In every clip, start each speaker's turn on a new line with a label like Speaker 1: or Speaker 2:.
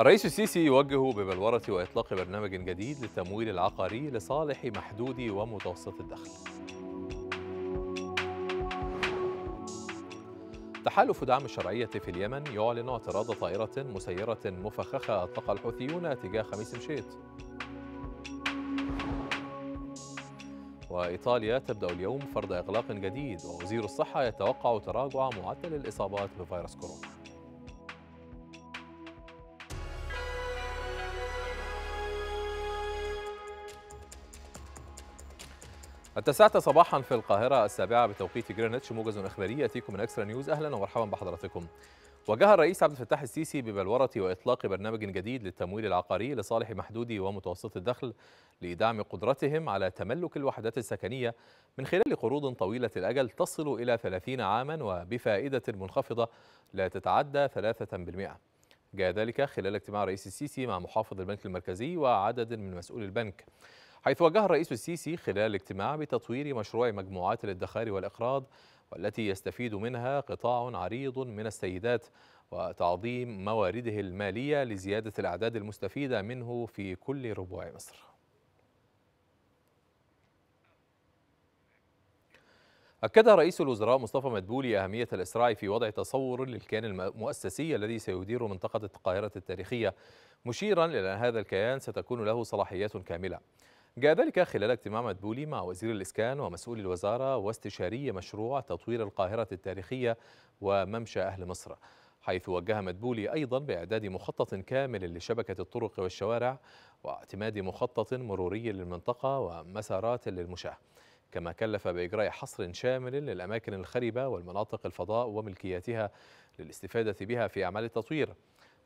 Speaker 1: الرئيس السيسي يوجه ببلورة وإطلاق برنامج جديد للتمويل العقاري لصالح محدود ومتوسط الدخل تحالف دعم الشرعية في اليمن يعلن اعتراض طائرة مسيرة مفخخة أطلقها الحوثيون تجاه خميس مشيط وإيطاليا تبدأ اليوم فرض إغلاق جديد ووزير الصحة يتوقع تراجع معدل الإصابات بفيروس كورونا التاسعة صباحا في القاهرة السابعة بتوقيت جرينتش موجز إخباري يأتيكم من أكسترا نيوز أهلا ومرحبا بحضراتكم. وجه الرئيس عبد الفتاح السيسي ببلورة وإطلاق برنامج جديد للتمويل العقاري لصالح محدودي ومتوسط الدخل لدعم قدرتهم على تملك الوحدات السكنية من خلال قروض طويلة الأجل تصل إلى 30 عاما وبفائدة منخفضة لا تتعدى 3%. جاء ذلك خلال اجتماع الرئيس السيسي مع محافظ البنك المركزي وعدد من مسؤولي البنك. حيث وجه الرئيس السيسي خلال الاجتماع بتطوير مشروع مجموعات الادخار والإقراض والتي يستفيد منها قطاع عريض من السيدات وتعظيم موارده المالية لزيادة الأعداد المستفيدة منه في كل ربوع مصر أكد رئيس الوزراء مصطفى مدبولي أهمية الإسراع في وضع تصور للكيان المؤسسي الذي سيدير منطقة القاهرة التاريخية مشيرا إلى أن هذا الكيان ستكون له صلاحيات كاملة جاء ذلك خلال اجتماع مدبولي مع وزير الإسكان ومسؤول الوزارة واستشاري مشروع تطوير القاهرة التاريخية وممشى أهل مصر حيث وجه مدبولي أيضا بإعداد مخطط كامل لشبكة الطرق والشوارع واعتماد مخطط مروري للمنطقة ومسارات للمشاة كما كلف بإجراء حصر شامل للأماكن الخربة والمناطق الفضاء وملكياتها للاستفادة بها في أعمال التطوير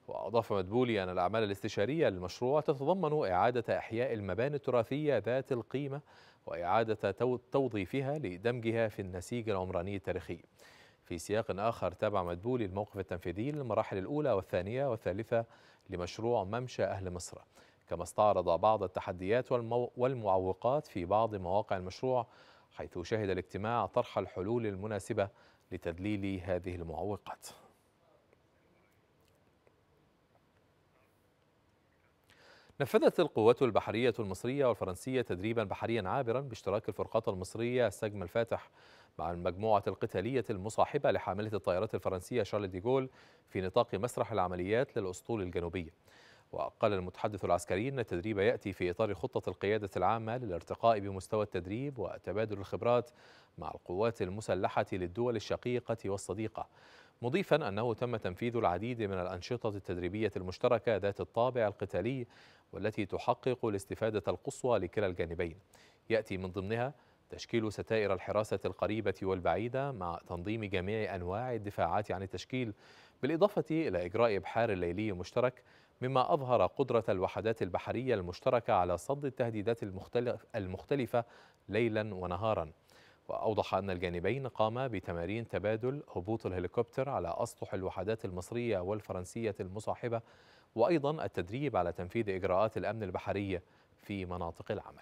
Speaker 1: وأضاف مدبولي أن الأعمال الاستشارية للمشروع تتضمن إعادة إحياء المباني التراثية ذات القيمة وإعادة توظيفها لدمجها في النسيج العمراني التاريخي في سياق آخر تابع مدبولي الموقف التنفيذي للمراحل الأولى والثانية والثالثة لمشروع ممشى أهل مصر كما استعرض بعض التحديات والمعوقات في بعض مواقع المشروع حيث شهد الاجتماع طرح الحلول المناسبة لتذليل هذه المعوقات نفذت القوات البحرية المصرية والفرنسية تدريبا بحريا عابرا باشتراك الفرقات المصرية سجم الفاتح مع المجموعة القتالية المصاحبة لحاملة الطائرات الفرنسية شارل ديغول في نطاق مسرح العمليات للأسطول الجنوبية وقال المتحدث العسكري أن التدريب يأتي في إطار خطة القيادة العامة للارتقاء بمستوى التدريب وتبادل الخبرات مع القوات المسلحة للدول الشقيقة والصديقة مضيفا أنه تم تنفيذ العديد من الأنشطة التدريبية المشتركة ذات الطابع القتالي والتي تحقق الاستفادة القصوى لكلا الجانبين يأتي من ضمنها تشكيل ستائر الحراسة القريبة والبعيدة مع تنظيم جميع أنواع الدفاعات عن التشكيل بالإضافة إلى إجراء إبحار ليلي مشترك مما أظهر قدرة الوحدات البحرية المشتركة على صد التهديدات المختلفة ليلا ونهارا وأوضح أن الجانبين قاما بتمارين تبادل هبوط الهليكوبتر على أسطح الوحدات المصرية والفرنسية المصاحبة وأيضا التدريب على تنفيذ إجراءات الأمن البحرية في مناطق العمل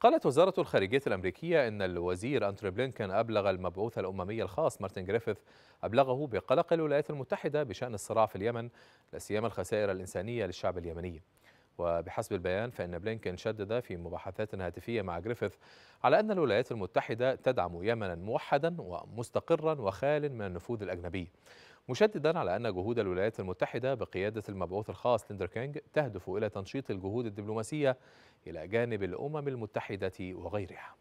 Speaker 1: قالت وزارة الخارجية الأمريكية أن الوزير أنتري بلينكن أبلغ المبعوث الأممي الخاص مارتن جريفيث أبلغه بقلق الولايات المتحدة بشأن الصراع في اليمن لسيما الخسائر الإنسانية للشعب اليمني وبحسب البيان فإن بلينكن شدد في مباحثات هاتفية مع جريفيث على أن الولايات المتحدة تدعم يمنا موحدا ومستقرا وخال من النفوذ الأجنبي مشددا على أن جهود الولايات المتحدة بقيادة المبعوث الخاص ليندر كينج تهدف إلى تنشيط الجهود الدبلوماسية إلى جانب الأمم المتحدة وغيرها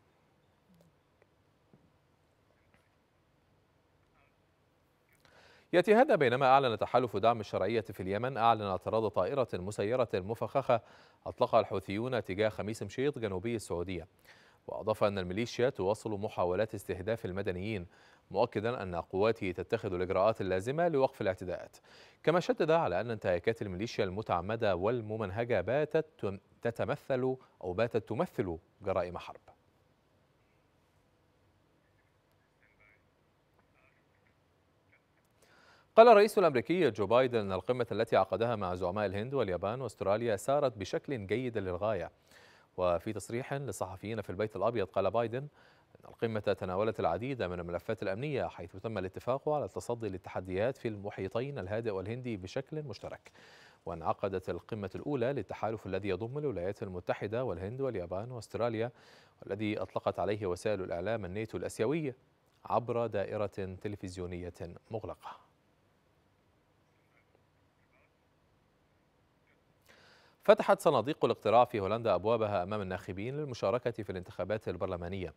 Speaker 1: يأتي هذا بينما أعلن تحالف دعم الشرعية في اليمن أعلن اعتراض طائرة مسيرة مفخخة أطلقها الحوثيون تجاه خميس مشيط جنوبي السعودية وأضاف أن الميليشيا تواصل محاولات استهداف المدنيين مؤكدا أن قواته تتخذ الإجراءات اللازمة لوقف الاعتداءات كما شدد على أن انتهاكات الميليشيا المتعمدة والممنهجة باتت تتمثل أو باتت تمثل جرائم حرب قال الرئيس الأمريكي جو بايدن أن القمة التي عقدها مع زعماء الهند واليابان واستراليا سارت بشكل جيد للغاية وفي تصريح لصحفيين في البيت الأبيض قال بايدن أن القمة تناولت العديد من الملفات الأمنية حيث تم الاتفاق على التصدي للتحديات في المحيطين الهادئ والهندي بشكل مشترك وانعقدت القمة الأولى للتحالف الذي يضم الولايات المتحدة والهند واليابان واستراليا والذي أطلقت عليه وسائل الإعلام الناتو الأسيوي عبر دائرة تلفزيونية مغلقة فتحت صناديق الاقتراع في هولندا أبوابها أمام الناخبين للمشاركة في الانتخابات البرلمانية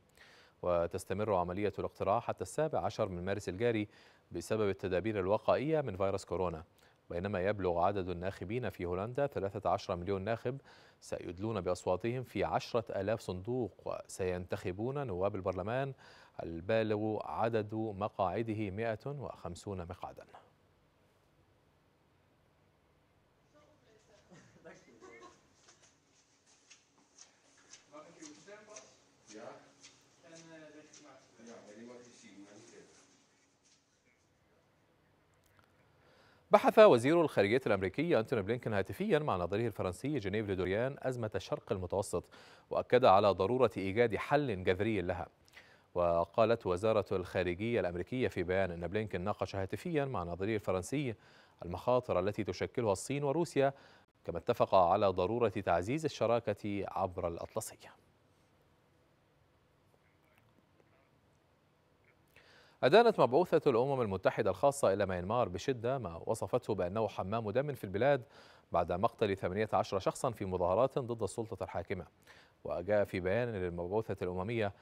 Speaker 1: وتستمر عملية الاقتراع حتى السابع عشر من مارس الجاري بسبب التدابير الوقائية من فيروس كورونا بينما يبلغ عدد الناخبين في هولندا 13 مليون ناخب سيدلون بأصواتهم في 10000 صندوق وسينتخبون نواب البرلمان البالغ عدد مقاعده 150 مقعداً بحث وزير الخارجية الأمريكي أنتوني بلينكن هاتفيا مع نظيره الفرنسي جنيف لدوريان أزمة الشرق المتوسط وأكد على ضرورة إيجاد حل جذري لها وقالت وزارة الخارجية الأمريكية في بيان أن بلينكن ناقش هاتفيا مع نظيره الفرنسي المخاطر التي تشكلها الصين وروسيا كما اتفق على ضرورة تعزيز الشراكة عبر الأطلسية أدانت مبعوثة الأمم المتحدة الخاصة إلى ميانمار بشدة ما وصفته بأنه حمام دم في البلاد بعد مقتل 18 شخصا في مظاهرات ضد السلطة الحاكمة وجاء في بيان للمبعوثة الأممية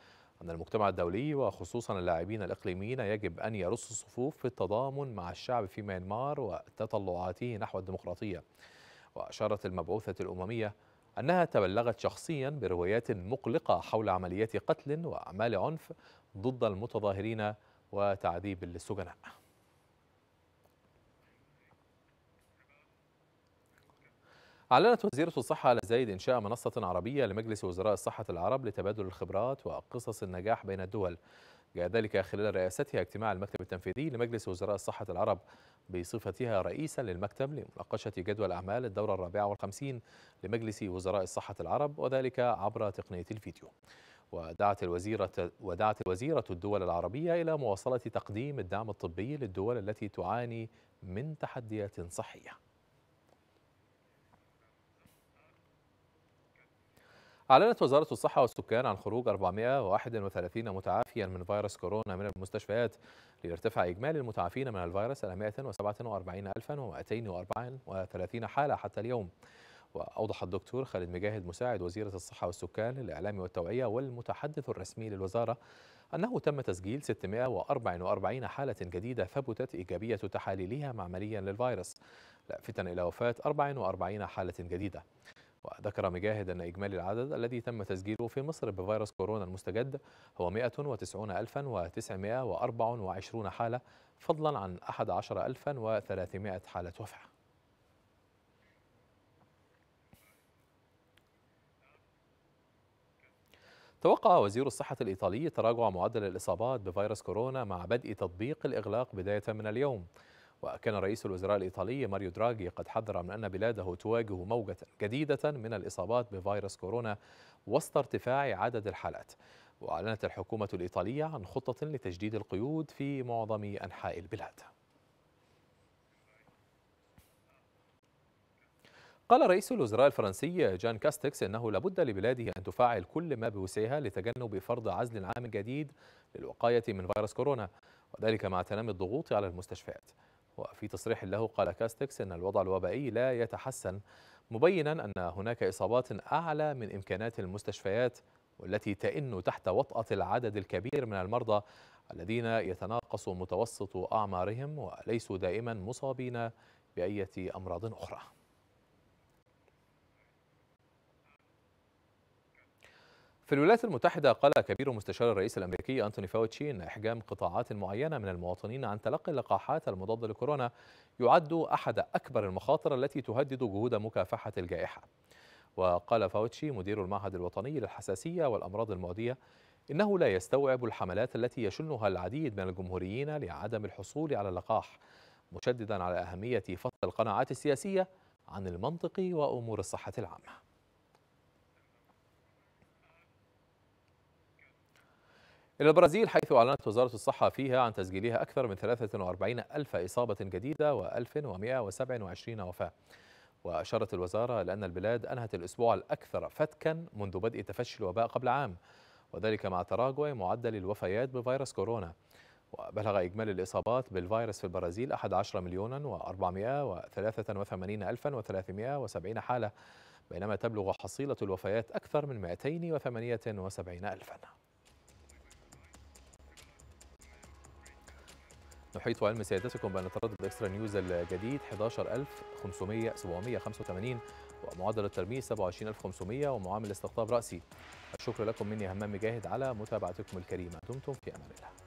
Speaker 1: أن المجتمع الدولي وخصوصا اللاعبين الإقليميين يجب أن يرص الصفوف في التضامن مع الشعب في ميانمار وتطلعاته نحو الديمقراطية وأشارت المبعوثة الأممية أنها تبلغت شخصيا بروايات مقلقة حول عمليات قتل وأعمال عنف ضد المتظاهرين وتعذيب السجناء أعلنت وزيرة الصحة على زايد إنشاء منصة عربية لمجلس وزراء الصحة العرب لتبادل الخبرات وقصص النجاح بين الدول جاء ذلك خلال رئاستها اجتماع المكتب التنفيذي لمجلس وزراء الصحة العرب بصفتها رئيسا للمكتب لمناقشة جدول أعمال الدورة الرابعة والخمسين لمجلس وزراء الصحة العرب وذلك عبر تقنية الفيديو ودعت الوزيرة, ودعت الوزيرة الدول العربية إلى مواصلة تقديم الدعم الطبي للدول التي تعاني من تحديات صحية أعلنت وزارة الصحة والسكان عن خروج 431 متعافيا من فيروس كورونا من المستشفيات ليرتفع إجمالي المتعافين من الفيروس إلى 147234 حالة حتى اليوم وأوضح الدكتور خالد مجاهد مساعد وزيرة الصحة والسكان للإعلام والتوعية والمتحدث الرسمي للوزارة أنه تم تسجيل 644 حالة جديدة ثبتت إيجابية تحاليلها معمليا للفيروس لافتا إلى وفاة 44 حالة جديدة وذكر مجاهد أن إجمالي العدد الذي تم تسجيله في مصر بفيروس كورونا المستجد هو 190924 حالة فضلا عن 11300 حالة وفاة توقع وزير الصحة الإيطالي تراجع معدل الإصابات بفيروس كورونا مع بدء تطبيق الإغلاق بداية من اليوم وكان رئيس الوزراء الإيطالي ماريو دراجي قد حذر من أن بلاده تواجه موجة جديدة من الإصابات بفيروس كورونا وسط ارتفاع عدد الحالات وأعلنت الحكومة الإيطالية عن خطة لتجديد القيود في معظم أنحاء البلاد قال رئيس الوزراء الفرنسي جان كاستكس انه لابد لبلاده ان تفعل كل ما بوسعها لتجنب فرض عزل عام جديد للوقايه من فيروس كورونا وذلك مع تنامي الضغوط على المستشفيات. وفي تصريح له قال كاستكس ان الوضع الوبائي لا يتحسن مبينا ان هناك اصابات اعلى من امكانات المستشفيات والتي تئن تحت وطأة العدد الكبير من المرضى الذين يتناقص متوسط أعمارهم وليسوا دائما مصابين بأية أمراض أخرى في الولايات المتحدة قال كبير مستشار الرئيس الأمريكي أنتوني فاوتشي أن إحجام قطاعات معينة من المواطنين عن تلقي اللقاحات المضادة لكورونا يعد أحد أكبر المخاطر التي تهدد جهود مكافحة الجائحة وقال فاوتشي مدير المعهد الوطني للحساسية والأمراض المعدية إنه لا يستوعب الحملات التي يشنها العديد من الجمهوريين لعدم الحصول على اللقاح مشددا على أهمية فصل القناعات السياسية عن المنطق وأمور الصحة العامة إلى البرازيل حيث أعلنت وزارة الصحة فيها عن تسجيلها أكثر من 43 ألف إصابة جديدة و1127 وفاة وأشارت الوزارة لأن البلاد أنهت الأسبوع الأكثر فتكا منذ بدء تفشي الوباء قبل عام وذلك مع تراجع معدل الوفيات بفيروس كورونا وبلغ إجمالي الإصابات بالفيروس في البرازيل 11 مليونا و483 و370 حالة بينما تبلغ حصيلة الوفيات أكثر من 278 ألفاً نحيط علم سيادتكم بأن تردد إكسترا نيوز الجديد 11585 ومعدل الترميز 27500 ومعامل استقطاب رأسي الشكر لكم مني همام جاهد على متابعتكم الكريمة دمتم في أمان الله